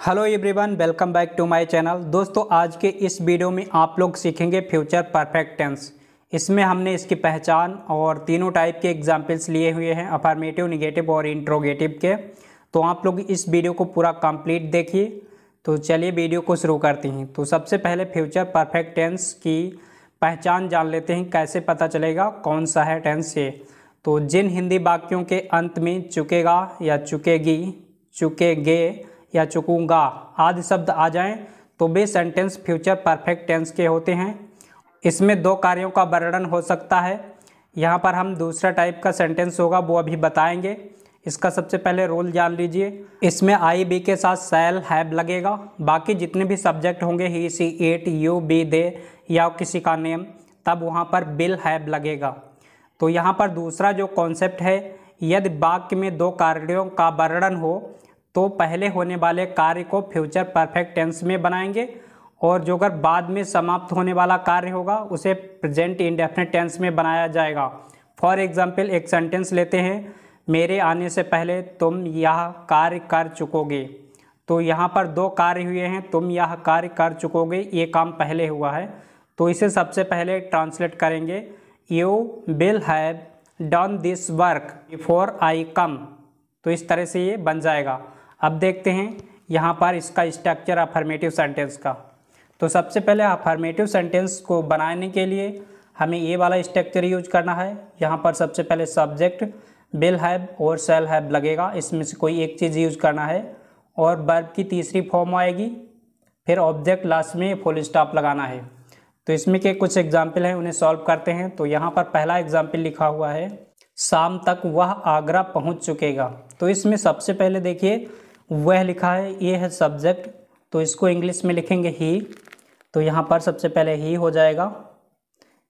hello everyone welcome back to my channel दोस्तों आज के इस वीडियो में आप लोग सीखेंगे फ्यूचर परफेक्ट टेंस इसमें हमने इसकी पहचान और तीनों टाइप के एग्जाम्पल्स लिए हुए हैं अफर्मेटिव निगेटिव और इंट्रोगेटिव के तो आप लोग इस वीडियो को पूरा कंप्लीट देखिए तो चलिए वीडियो को शुरू करते हैं तो सबसे पहले फ्यूचर परफेक्ट टेंस की पहचान जान लेते हैं कैसे पता चलेगा कौन सा है टेंस ये तो जिन हिंदी वाक्यों के अंत में चुकेगा या चुकेगी चुकेगे या चुकूँगा आदि शब्द आ जाएं तो वे सेंटेंस फ्यूचर परफेक्ट टेंस के होते हैं इसमें दो कार्यों का वर्णन हो सकता है यहाँ पर हम दूसरा टाइप का सेंटेंस होगा वो अभी बताएंगे इसका सबसे पहले रोल जान लीजिए इसमें आई बी के साथ सेल हैब लगेगा बाकी जितने भी सब्जेक्ट होंगे he she it you we they या किसी का नेम तब वहाँ पर बिल हैब लगेगा तो यहाँ पर दूसरा जो कॉन्सेप्ट है यदि वाक्य में दो कार्यों का वर्णन हो तो पहले होने वाले कार्य को फ्यूचर परफेक्ट टेंस में बनाएंगे और जो अगर बाद में समाप्त होने वाला कार्य होगा उसे प्रेजेंट इंडेफिनेट टेंस में बनाया जाएगा फॉर एग्जाम्पल एक सेंटेंस लेते हैं मेरे आने से पहले तुम यह कार्य कर चुकोगे तो यहाँ पर दो कार्य हुए हैं तुम यह कार्य कर चुकोगे ये काम पहले हुआ है तो इसे सबसे पहले ट्रांसलेट करेंगे you will have done this work before I come तो इस तरह से ये बन जाएगा अब देखते हैं यहाँ पर इसका स्ट्रक्चर अफर्मेटिव सेंटेंस का तो सबसे पहले अफर्मेटिव सेंटेंस को बनाने के लिए हमें ये वाला स्ट्रक्चर यूज करना है यहाँ पर सबसे पहले सब्जेक्ट बिल हैब और सेल हैब लगेगा इसमें से कोई एक चीज़ यूज करना है और बर्ब की तीसरी फॉर्म आएगी फिर ऑब्जेक्ट लास्ट में फुल स्टॉप लगाना है तो इसमें के कुछ एग्जाम्पल हैं उन्हें सॉल्व करते हैं तो यहाँ पर पहला एग्जाम्पल लिखा हुआ है शाम तक वह आगरा पहुँच चुकेगा तो इसमें सबसे पहले देखिए वह लिखा है ये है सब्जेक्ट तो इसको इंग्लिश में लिखेंगे ही तो यहाँ पर सबसे पहले ही हो जाएगा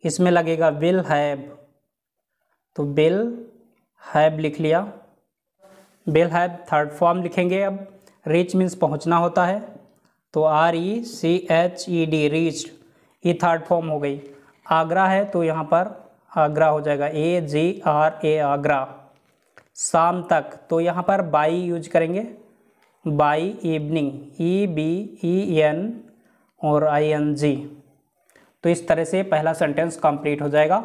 इसमें लगेगा विल हैव तो बिल हैव लिख लिया बिल हैव थर्ड फॉर्म लिखेंगे अब रीच मीन्स पहुँचना होता है तो R E C H E D reached ये थर्ड फॉर्म हो गई आगरा है तो यहाँ पर आगरा हो जाएगा ए जी आर ए आगरा शाम तक तो यहाँ पर बाई यूज करेंगे by evening E V E N और आई एन जी तो इस तरह से पहला सेंटेंस कंप्लीट हो जाएगा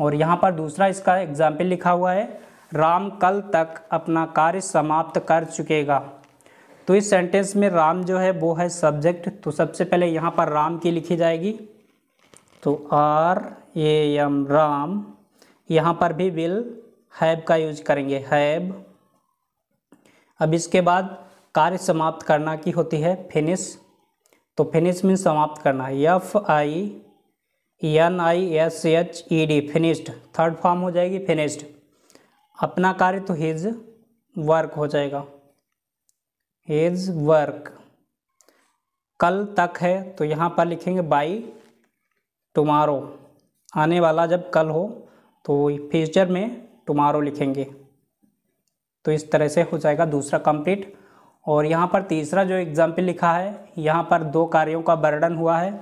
और यहाँ पर दूसरा इसका एग्जाम्पल लिखा हुआ है राम कल तक अपना कार्य समाप्त कर चुकेगा तो इस सेंटेंस में राम जो है वो है सब्जेक्ट तो सबसे पहले यहाँ पर राम की लिखी जाएगी तो आर ए एम राम यहाँ पर भी विल हैव का यूज करेंगे हैव अब इसके बाद कार्य समाप्त करना की होती है फिनिश तो फिनिश मीन समाप्त करना F I N I S H E D finished third form हो जाएगी फिनिश्ड अपना कार्य तो हिज वर्क हो जाएगा हिज वर्क कल तक है तो यहाँ पर लिखेंगे बाई टुमारो आने वाला जब कल हो तो फ्यूचर में टुमारो लिखेंगे तो इस तरह से हो जाएगा दूसरा कंप्लीट और यहाँ पर तीसरा जो एग्जाम्पल लिखा है यहाँ पर दो कार्यों का वर्णन हुआ है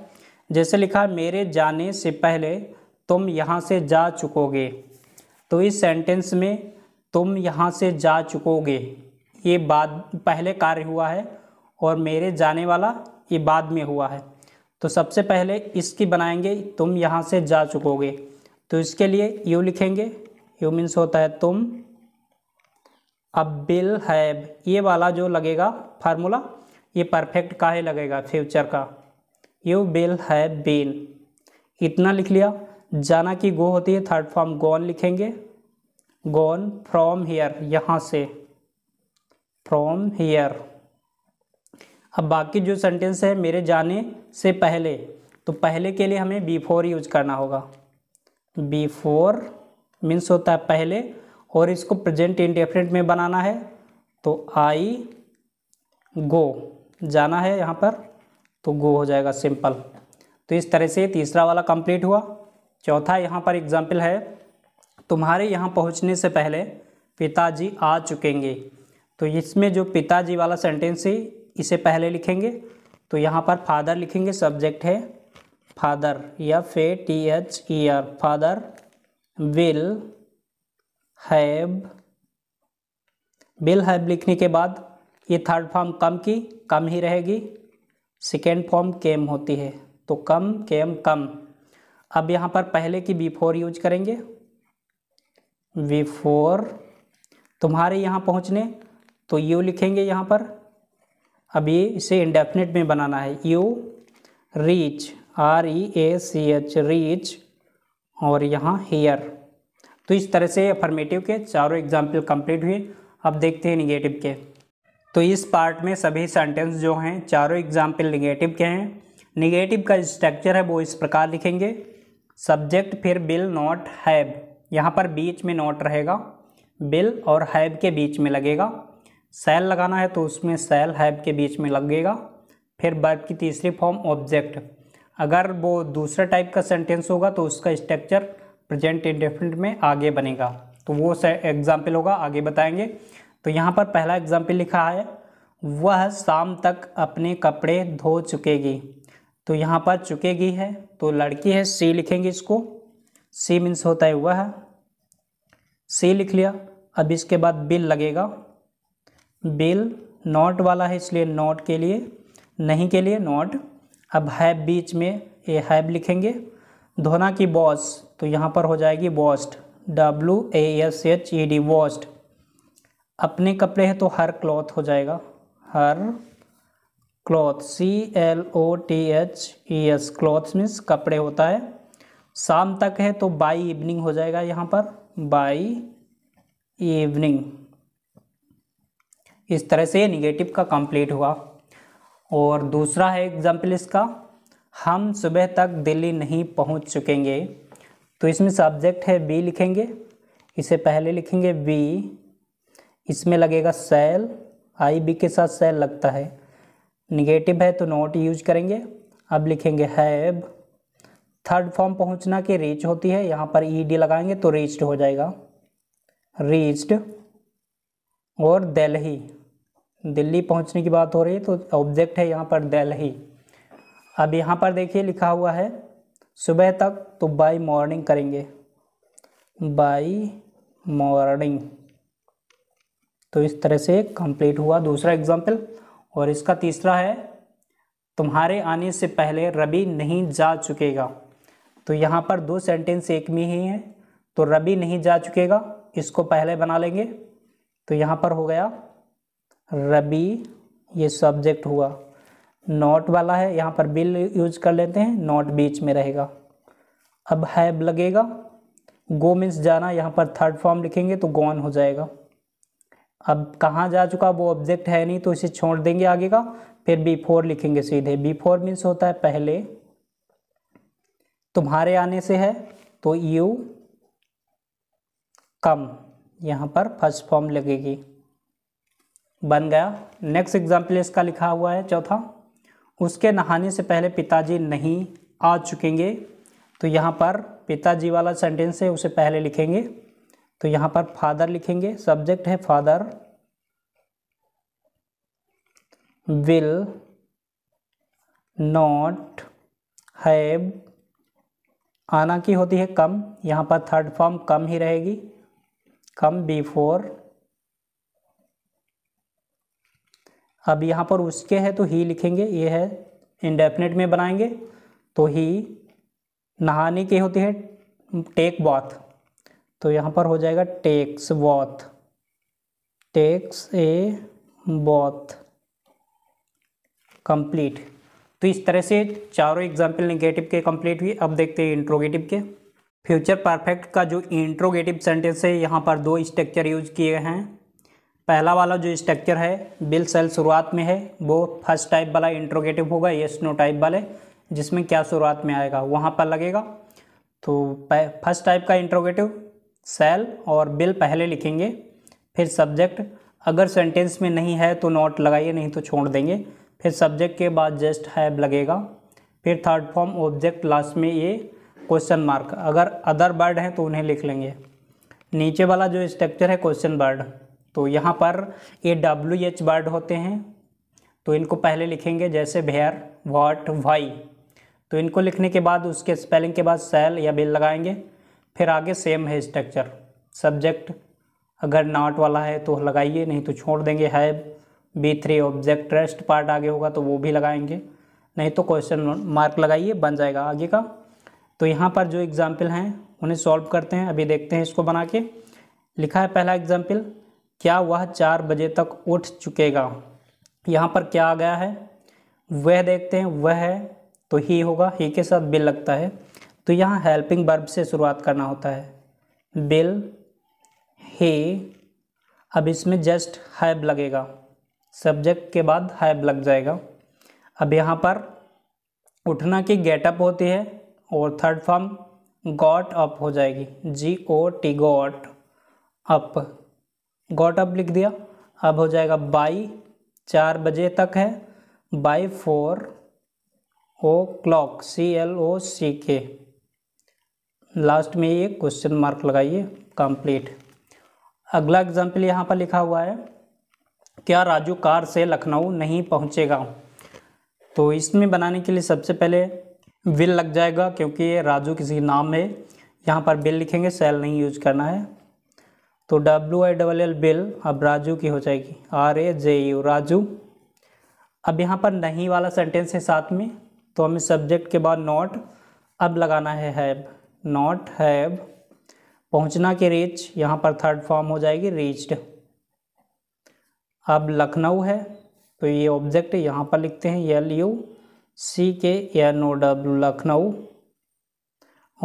जैसे लिखा है मेरे जाने से पहले तुम यहाँ से जा चुकोगे तो इस सेंटेंस में तुम यहाँ से जा चुकोगे ये बाद पहले कार्य हुआ है और मेरे जाने वाला ये बाद में हुआ है तो सबसे पहले इसकी बनाएंगे तुम यहाँ से जा चुकोगे तो इसके लिए यू लिखेंगे यू मीन्स होता है तुम अब बिल हैब ये वाला जो लगेगा फार्मूला ये परफेक्ट काहे लगेगा फ्यूचर का यू बिल है बीन इतना लिख लिया जाना कि गो होती है थर्ड फॉर्म गॉन लिखेंगे गॉन फ्रॉम हेयर यहाँ से फ्रॉम हेयर अब बाकी जो सेंटेंस है मेरे जाने से पहले तो पहले के लिए हमें बिफोर यूज करना होगा बिफोर मीन्स होता है पहले और इसको प्रेजेंट इंडेफिनेट में बनाना है तो आई गो जाना है यहाँ पर तो गो हो जाएगा सिंपल तो इस तरह से तीसरा वाला कंप्लीट हुआ चौथा यहाँ पर एग्जाम्पल है तुम्हारे यहाँ पहुँचने से पहले पिताजी आ चुकेंगे तो इसमें जो पिताजी वाला सेंटेंस है इसे पहले लिखेंगे तो यहाँ पर फादर लिखेंगे सब्जेक्ट है फादर या F T H E R father will have will have लिखने के बाद ये थर्ड फॉर्म कम की कम ही रहेगी सेकेंड फॉर्म केम होती है तो कम केम कम अब यहाँ पर पहले की बिफोर यूज करेंगे बिफोर तुम्हारे यहाँ पहुँचने तो यू लिखेंगे यहाँ पर अब ये इसे इंडेफिनेट में बनाना है you reach R E A C H reach और यहाँ हेयर तो इस तरह से अफर्मेटिव के चारों एग्जाम्पल कंप्लीट हुए अब देखते हैं निगेटिव के तो इस पार्ट में सभी सेंटेंस जो हैं चारों एग्जाम्पल निगेटिव के हैं निगेटिव का स्ट्रक्चर है वो इस प्रकार लिखेंगे सब्जेक्ट फिर बिल नॉट हैव यहाँ पर बीच में नॉट रहेगा बिल और हैव के बीच में लगेगा सेल लगाना है तो उसमें सेल हैव के बीच में लगेगा फिर बर्ब की तीसरी फॉर्म ऑब्जेक्ट अगर वो दूसरे टाइप का सेंटेंस होगा तो उसका स्ट्रक्चर प्रेजेंट इंडेफिनिट में आगे बनेगा तो वो एग्जाम्पल होगा आगे बताएंगे तो यहाँ पर पहला एग्जाम्पल लिखा है वह शाम तक अपने कपड़े धो चुकेगी तो यहाँ पर चुकेगी है तो लड़की है सी लिखेंगे इसको सी मीन्स होता है वह सी लिख लिया अब इसके बाद बिल लगेगा बिल नॉट वाला है इसलिए नॉट के लिए नहीं के लिए नॉट अब हैब बीच में ये हैब लिखेंगे धोना की बॉस तो यहाँ पर हो जाएगी washed W A S H E D washed अपने कपड़े हैं तो हर क्लॉथ हो जाएगा her cloth C L O T H E S cloth means कपड़े होता है शाम तक है तो बाई इवनिंग हो जाएगा यहाँ पर बाई इवनिंग इस तरह से निगेटिव का कंप्लीट हुआ और दूसरा है एग्जाम्पल इसका हम सुबह तक दिल्ली नहीं पहुंच चुकेंगे तो इसमें सब्जेक्ट है बी लिखेंगे इसे पहले लिखेंगे बी इसमें लगेगा सेल आई बी के साथ सेल लगता है निगेटिव है तो नोट यूज करेंगे अब लिखेंगे हैब थर्ड फॉर्म पहुंचना के रीच होती है यहाँ पर ई e डी लगाएंगे तो रीच्ड हो जाएगा रीच्ड और दिल्ली दिल्ली पहुंचने की बात हो रही है तो ऑब्जेक्ट है यहाँ पर दिल्ली अब यहाँ पर देखिए लिखा हुआ है सुबह तक तो बाई मॉर्निंग करेंगे बाई मॉर्निंग तो इस तरह से कंप्लीट हुआ दूसरा एग्जाम्पल और इसका तीसरा है तुम्हारे आने से पहले रबी नहीं जा चुकेगा तो यहाँ पर दो सेंटेंस एक में ही है तो रबी नहीं जा चुकेगा इसको पहले बना लेंगे तो यहाँ पर हो गया रबी ये सब्जेक्ट हुआ नॉट वाला है यहाँ पर बिल यूज कर लेते हैं नॉट बीच में रहेगा अब हैब लगेगा गो मीन्स जाना यहाँ पर थर्ड फॉर्म लिखेंगे तो गॉन हो जाएगा अब कहाँ जा चुका वो ऑब्जेक्ट है नहीं तो इसे छोड़ देंगे आगे का फिर बी फोर लिखेंगे सीधे बी फोर मीन्स होता है पहले तुम्हारे आने से है तो यू कम यहाँ पर फर्स्ट फॉर्म लगेगी बन गया नेक्स्ट एग्जाम्पल इसका लिखा हुआ है चौथा उसके नहाने से पहले पिताजी नहीं आ चुकेंगे तो यहाँ पर पिताजी वाला सेंटेंस है उसे पहले लिखेंगे तो यहाँ पर फादर लिखेंगे सब्जेक्ट है फादर विल नॉट हैव आना की होती है कम यहाँ पर थर्ड फॉर्म कम ही रहेगी कम बिफोर अब यहाँ पर उसके है तो ही लिखेंगे ये है इंडेफिनेट में बनाएंगे तो ही नहाने की होती है टेक बॉथ तो यहाँ पर हो जाएगा takes bath takes a bath complete तो इस तरह से चारों एग्जाम्पल निगेटिव के कंप्लीट हुए अब देखते हैं इंट्रोगेटिव के फ्यूचर परफेक्ट का जो इंट्रोगेटिव सेंटेंस है यहाँ पर दो स्ट्रक्चर यूज किए हैं पहला वाला जो स्ट्रक्चर है बिल सेल शुरुआत में है वो फर्स्ट टाइप वाला इंट्रोगेटिव होगा ये स्नो टाइप वाले जिसमें क्या शुरुआत में आएगा वहाँ पर लगेगा तो फर्स्ट टाइप का इंट्रोगेटिव सेल और बिल पहले लिखेंगे फिर सब्जेक्ट अगर सेंटेंस में नहीं है तो नॉट लगाइए नहीं तो छोड़ देंगे फिर सब्जेक्ट के बाद जस्ट हैब लगेगा फिर थर्ड फॉर्म ऑब्जेक्ट लास्ट में ये क्वेश्चन मार्क अगर अदर वर्ड हैं तो उन्हें लिख लेंगे नीचे वाला जो स्ट्रक्चर है क्वेश्चन वर्ड तो यहाँ पर ए डब्ल्यू एच वर्ड होते हैं तो इनको पहले लिखेंगे जैसे भेयर वॉट वाई तो इनको लिखने के बाद उसके स्पेलिंग के बाद सेल या बिल लगाएंगे फिर आगे सेम है स्ट्रक्चर सब्जेक्ट अगर नॉट वाला है तो लगाइए नहीं तो छोड़ देंगे have be three object rest part आगे होगा तो वो भी लगाएंगे नहीं तो क्वेश्चन मार्क लगाइए बन जाएगा आगे का तो यहाँ पर जो एग्ज़ाम्पल हैं उन्हें सॉल्व करते हैं अभी देखते हैं इसको बना के लिखा है पहला एग्ज़ाम्पल क्या वह चार बजे तक उठ चुकेगा यहाँ पर क्या आ गया है वह देखते हैं वह है तो ही होगा ही के साथ बिल लगता है तो यहाँ हेल्पिंग बर्ब से शुरुआत करना होता है बिल ही अब इसमें जस्ट हैब लगेगा सब्जेक्ट के बाद हैब लग जाएगा अब यहाँ पर उठना की गेटअप होती है और थर्ड फॉर्म गॉट अप हो जाएगी G O T got up got up लिख दिया अब हो जाएगा बाई चार बजे तक है by four o'clock C L O C के लास्ट में ये क्वेश्चन मार्क लगाइए कंप्लीट अगला एग्जाम्पल यहाँ पर लिखा हुआ है क्या राजू कार से लखनऊ नहीं पहुँचेगा तो इसमें बनाने के लिए सबसे पहले विल लग जाएगा क्योंकि राजू किसी नाम है यहाँ पर बिल लिखेंगे सेल नहीं यूज करना है तो W I double L will अब राजू की हो जाएगी R A J U Raju अब यहाँ पर नहीं वाला सेंटेंस है साथ में तो हमें सब्जेक्ट के बाद नॉट अब लगाना है हैव नॉट हैव पहुँचना के रीच यहाँ पर थर्ड फॉर्म हो जाएगी रीच्ड अब लखनऊ है तो ये ऑब्जेक्ट यहाँ पर लिखते हैं एल यू सी के एन ओ डब्ल्यू लखनऊ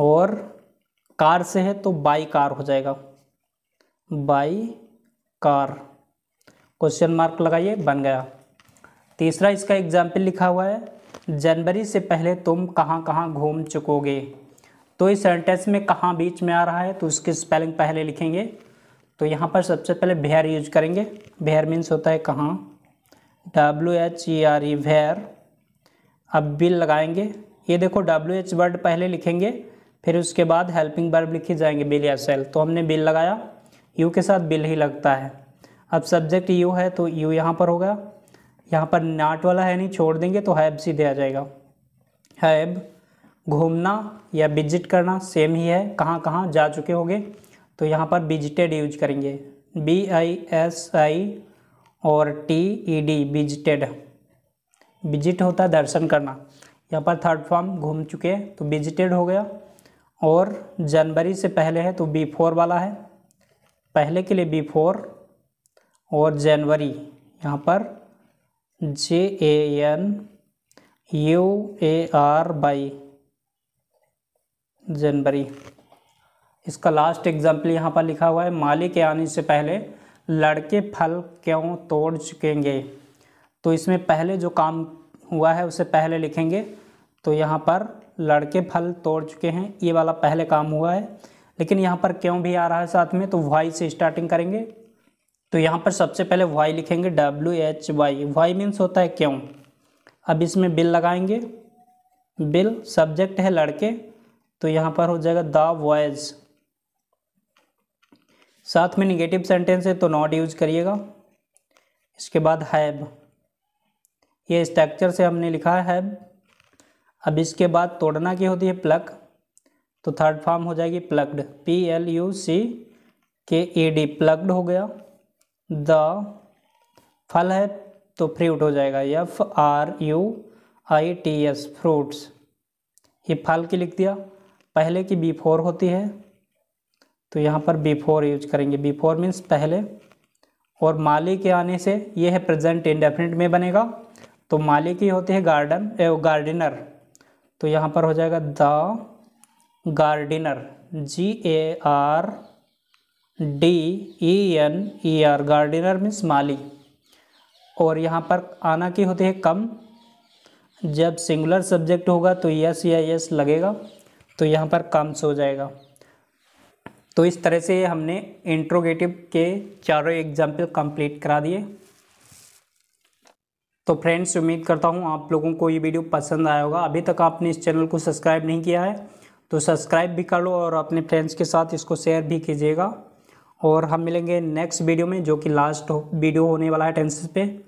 और कार से है तो बाई कार हो जाएगा बाई कार क्वेश्चन मार्क लगाइए बन गया तीसरा इसका एग्जाम्पल लिखा हुआ है जनवरी से पहले तुम कहाँ कहाँ घूम चुकोगे तो इस सेंटेंस में कहाँ बीच में आ रहा है तो उसकी स्पेलिंग पहले लिखेंगे तो यहाँ पर सबसे पहले भेयर यूज करेंगे भेयर मीन्स होता है कहाँ W H E R E where अब बिल लगाएंगे ये देखो डब्ल्यू एच वर्ड पहले लिखेंगे फिर उसके बाद हेल्पिंग वर्ब लिखे जाएंगे बिल या सेल तो हमने बिल लगाया यू के साथ बिल ही लगता है अब सब्जेक्ट यू है तो यू यहाँ पर होगा यहाँ पर नाट वाला है नहीं छोड़ देंगे तो हैब सीधे आ जाएगा हैब घूमना या विजिट करना सेम ही है कहाँ कहाँ जा चुके होंगे तो यहाँ पर विजिटेड यूज करेंगे बी आई एस आई और T E D visited visit होता है दर्शन करना यहाँ पर थर्ड फॉर्म घूम चुके हैं तो विजिटेड हो गया और जनवरी से पहले है तो बी फोर वाला है पहले के लिए बिफोर और जनवरी यहाँ पर J A N U A R Y जनवरी इसका लास्ट एग्जाम्पल यहाँ पर लिखा हुआ है माली के आने से पहले लड़के फल क्यों तोड़ चुकेंगे तो इसमें पहले जो काम हुआ है उसे पहले लिखेंगे तो यहाँ पर लड़के फल तोड़ चुके हैं ये वाला पहले काम हुआ है लेकिन यहाँ पर क्यों भी आ रहा है साथ में तो वाई से स्टार्टिंग करेंगे तो यहाँ पर सबसे पहले वाई लिखेंगे W H Y why means होता है क्यों अब इसमें बिल लगाएंगे बिल सब्जेक्ट है लड़के तो यहाँ पर हो जाएगा द वॉयज साथ में निगेटिव सेंटेंस है तो नॉट यूज करिएगा इसके बाद हैब ये स्ट्रक्चर से हमने लिखा है हैब अब इसके बाद तोड़ना की होती है प्लग तो थर्ड फॉर्म हो जाएगी plucked P L U C K E D plugged हो गया द फल है तो फ्रूट हो जाएगा F R U I T S fruits ये फल की लिख दिया पहले की बी फोर होती है तो यहाँ पर बी फोर यूज करेंगे बी फोर मीन्स पहले और माली के आने से ये है प्रेजेंट इंडेफिनिट में बनेगा तो माली की होती है गार्डन गार्डनर तो यहाँ पर हो जाएगा the gardener G A R D E N E R gardener means माली और यहाँ पर आना की होती है कम जब सिंगुलर सब्जेक्ट होगा तो यस या यस लगेगा तो यहाँ पर कम्स हो जाएगा तो इस तरह से हमने इंट्रोगेटिव के चारों एग्जाम्पल कंप्लीट करा दिए तो फ्रेंड्स उम्मीद करता हूँ आप लोगों को ये वीडियो पसंद आया होगा अभी तक आपने इस चैनल को सब्सक्राइब नहीं किया है तो सब्सक्राइब भी कर लो और अपने फ्रेंड्स के साथ इसको शेयर भी कीजिएगा और हम मिलेंगे नेक्स्ट वीडियो में जो कि लास्ट वीडियो होने वाला है टेंसेस पे